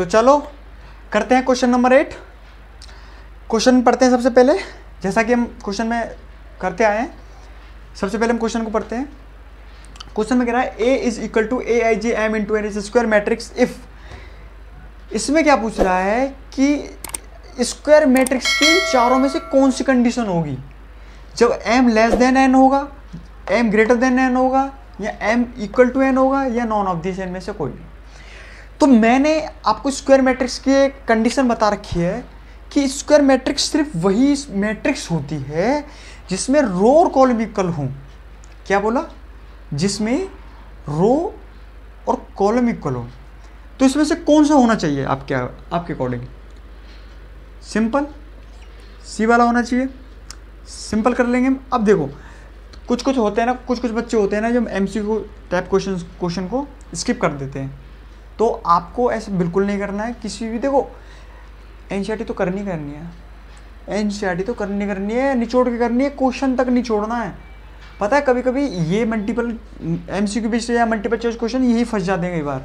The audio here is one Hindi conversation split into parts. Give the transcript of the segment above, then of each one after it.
तो चलो करते हैं क्वेश्चन नंबर एट क्वेश्चन पढ़ते हैं सबसे पहले जैसा कि हम क्वेश्चन में करते आए हैं सबसे पहले हम क्वेश्चन को पढ़ते हैं क्वेश्चन में कह रहा है A is equal to A I G M into N is square matrix if इसमें क्या पूछ रहा है कि स्क्वायर मैट्रिक्स की चारों में से कौन सी कंडीशन होगी जब एम लेस देन एन होगा एम ग्रेटर देन एन होगा या एम इक्वल टू एन होगा या नॉन ऑफ दिस एन में से कोई भी तो मैंने आपको स्क्वायर मैट्रिक्स की एक कंडीशन बता रखी है कि स्क्वायर मैट्रिक्स सिर्फ वही मैट्रिक्स होती है जिसमें रो और कॉलम इक्वल हों क्या बोला जिसमें रो और कॉलम इक्वल हो तो इसमें से कौन सा होना चाहिए आपके आपके अकॉर्डिंग सिंपल सी वाला होना चाहिए सिंपल कर लेंगे अब देखो कुछ कुछ होते हैं ना कुछ कुछ बच्चे होते हैं ना जो M C type question question को स्किप कर देते हैं तो आपको ऐसे बिल्कुल नहीं करना है किसी भी देखो एन तो करनी करनी है एन तो करनी करनी है निचोड़ के करनी है क्वेश्चन तक निचोड़ना है पता है कभी कभी ये मल्टीपल एम सी क्यू या मल्टीपल चॉइस क्वेश्चन यही फंस जाते हैं कई बार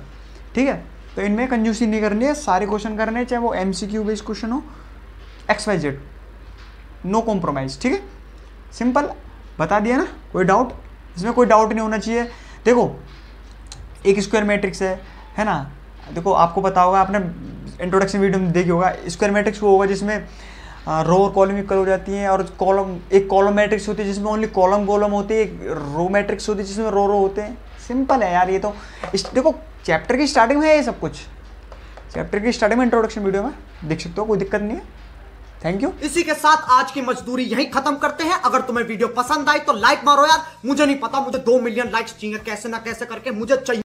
ठीक है तो इनमें कंजूसी नहीं करनी है सारे क्वेश्चन करने हैं चाहे वो M C Q based question हो X Y Z no compromise ठीक है सिंपल बता दिया ना कोई डाउट इसमें कोई डाउट नहीं होना चाहिए देखो एक स्क्वायर मैट्रिक्स है है ना देखो आपको पता होगा आपने इंट्रोडक्शन वीडियो में देखी होगा स्क्वायर मैट्रिक्स वो होगा जिसमें रो और कॉलम इक्वल हो जाती है और कॉलम एक कॉलम मैट्रिक्स होती है जिसमें ओनली कॉलम कॉलम होती है एक रो मैट्रिक्स होती है जिसमें रो रो होते हैं सिंपल है यार ये तो इस देखो चैप्टर की स्टार्टिंग में है ये सब कुछ चैप्टर की स्टार्टिंग में इंट्रोडक्शन वीडियो में देख सकते हो कोई दिक्कत नहीं है थैंक यू इसी के साथ आज की मजदूरी यही खत्म करते हैं अगर तुम्हें वीडियो पसंद आई तो लाइक मारो यार मुझे नहीं पता मुझे दो मिलियन लाइक्स चाहिए कैसे ना कैसे करके मुझे चाहिए